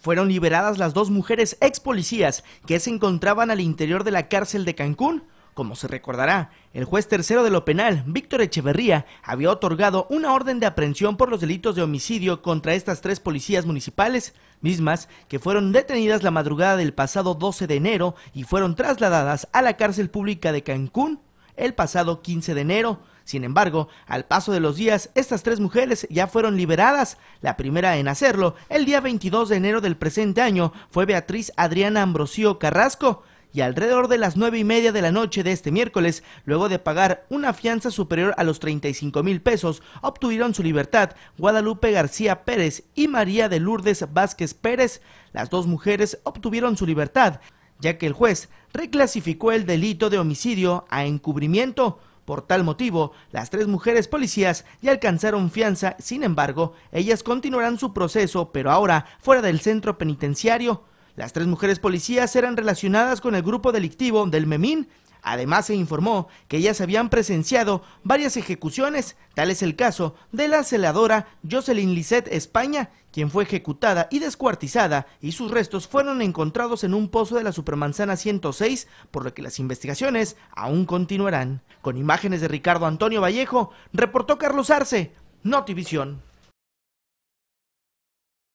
fueron liberadas las dos mujeres ex policías que se encontraban al interior de la cárcel de Cancún. Como se recordará, el juez tercero de lo penal, Víctor Echeverría, había otorgado una orden de aprehensión por los delitos de homicidio contra estas tres policías municipales, mismas que fueron detenidas la madrugada del pasado 12 de enero y fueron trasladadas a la cárcel pública de Cancún el pasado 15 de enero. Sin embargo, al paso de los días, estas tres mujeres ya fueron liberadas. La primera en hacerlo, el día 22 de enero del presente año, fue Beatriz Adriana Ambrosío Carrasco. Y alrededor de las nueve y media de la noche de este miércoles, luego de pagar una fianza superior a los 35 mil pesos, obtuvieron su libertad Guadalupe García Pérez y María de Lourdes Vázquez Pérez. Las dos mujeres obtuvieron su libertad ya que el juez reclasificó el delito de homicidio a encubrimiento. Por tal motivo, las tres mujeres policías ya alcanzaron fianza, sin embargo, ellas continuarán su proceso, pero ahora fuera del centro penitenciario. Las tres mujeres policías eran relacionadas con el grupo delictivo del Memín, Además se informó que ya se habían presenciado varias ejecuciones, tal es el caso de la celadora Jocelyn Lisset España, quien fue ejecutada y descuartizada y sus restos fueron encontrados en un pozo de la Supermanzana 106, por lo que las investigaciones aún continuarán. Con imágenes de Ricardo Antonio Vallejo, reportó Carlos Arce, Notivisión.